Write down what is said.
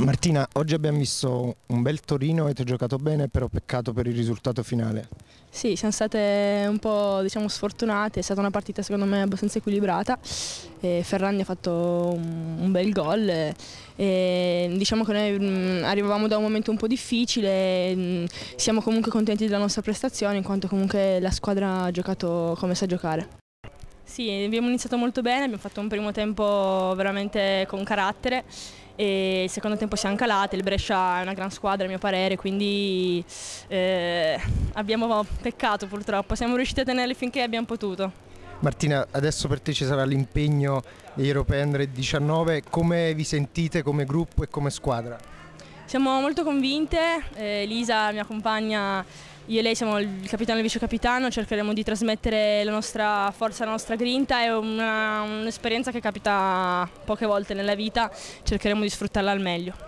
Martina, oggi abbiamo visto un bel Torino, avete giocato bene, però peccato per il risultato finale. Sì, siamo state un po' diciamo, sfortunate, è stata una partita secondo me abbastanza equilibrata. E Ferrandi ha fatto un, un bel gol. E, e, diciamo che noi mh, mm, arrivavamo da un momento un po' difficile, mh, mm, siamo comunque contenti della nostra prestazione in quanto comunque la squadra ha giocato come sa giocare. Sì, abbiamo iniziato molto bene, abbiamo fatto un primo tempo veramente con carattere e il secondo tempo siamo calati, il Brescia è una gran squadra a mio parere, quindi eh, abbiamo peccato purtroppo, siamo riusciti a tenerli finché abbiamo potuto. Martina, adesso per te ci sarà l'impegno degli European 19, come vi sentite come gruppo e come squadra? Siamo molto convinte, eh, Lisa, mia compagna, io e lei siamo il capitano e il vice capitano, cercheremo di trasmettere la nostra forza, la nostra grinta, è un'esperienza che capita poche volte nella vita, cercheremo di sfruttarla al meglio.